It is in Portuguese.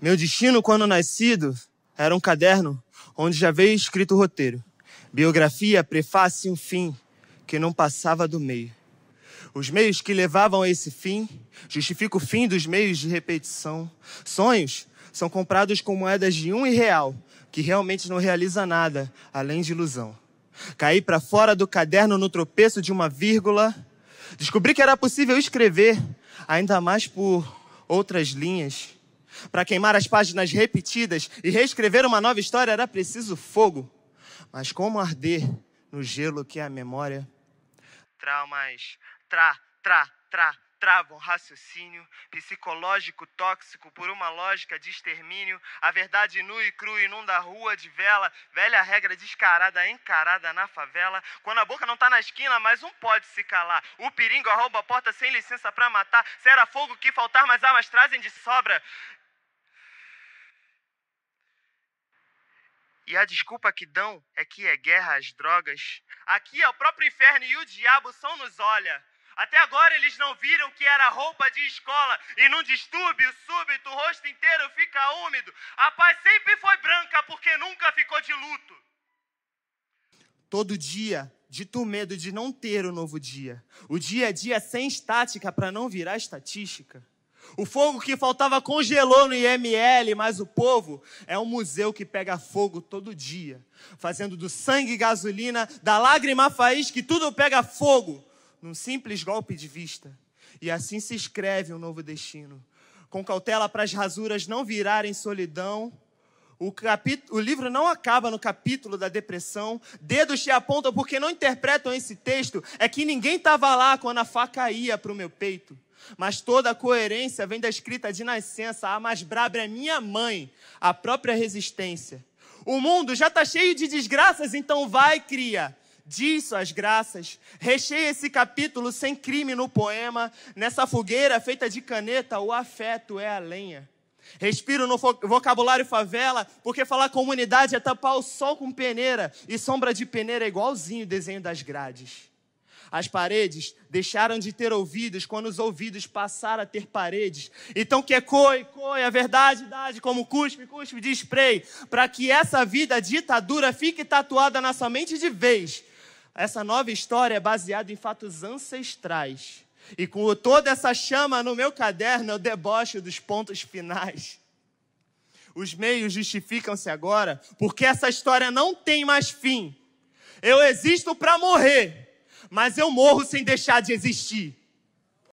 Meu destino, quando nascido, era um caderno onde já veio escrito o roteiro. Biografia, prefácio e um fim que não passava do meio. Os meios que levavam a esse fim justificam o fim dos meios de repetição. Sonhos são comprados com moedas de um e real, que realmente não realiza nada, além de ilusão. Caí para fora do caderno no tropeço de uma vírgula. Descobri que era possível escrever, ainda mais por outras linhas para queimar as páginas repetidas e reescrever uma nova história era preciso fogo. Mas como arder no gelo que é a memória? Traumas, tra, tra, tra, travam raciocínio psicológico tóxico por uma lógica de extermínio. A verdade nua e crua inunda a rua de vela, velha regra descarada, encarada na favela. Quando a boca não tá na esquina, mais um pode se calar. O piringo arromba a porta sem licença pra matar. Será fogo que faltar, mas armas trazem de sobra. E a desculpa que dão é que é guerra às drogas. Aqui é o próprio inferno e o diabo só nos olha. Até agora eles não viram que era roupa de escola e num distúrbio súbito o rosto inteiro fica úmido. A paz sempre foi branca porque nunca ficou de luto. Todo dia dito medo de não ter o novo dia. O dia a dia sem estática para não virar estatística. O fogo que faltava congelou no IML, mas o povo é um museu que pega fogo todo dia, fazendo do sangue gasolina, da lágrima faísca, que tudo pega fogo num simples golpe de vista. E assim se escreve um novo destino. Com cautela para as rasuras não virarem solidão o, capítulo, o livro não acaba no capítulo da depressão. Dedos te apontam porque não interpretam esse texto. É que ninguém estava lá quando a faca ia para o meu peito. Mas toda a coerência vem da escrita de nascença. A mais braba é minha mãe, a própria resistência. O mundo já está cheio de desgraças, então vai, cria. Disso as graças. Recheia esse capítulo sem crime no poema. Nessa fogueira feita de caneta, o afeto é a lenha. Respiro no vocabulário favela, porque falar comunidade é tapar o sol com peneira, e sombra de peneira é igualzinho o desenho das grades. As paredes deixaram de ter ouvidos quando os ouvidos passaram a ter paredes. Então que é coi coi a verdade, idade, como cuspe, cuspe de spray, para que essa vida ditadura fique tatuada na sua mente de vez. Essa nova história é baseada em fatos ancestrais e com toda essa chama no meu caderno, eu debocho dos pontos finais. Os meios justificam-se agora, porque essa história não tem mais fim. Eu existo para morrer, mas eu morro sem deixar de existir.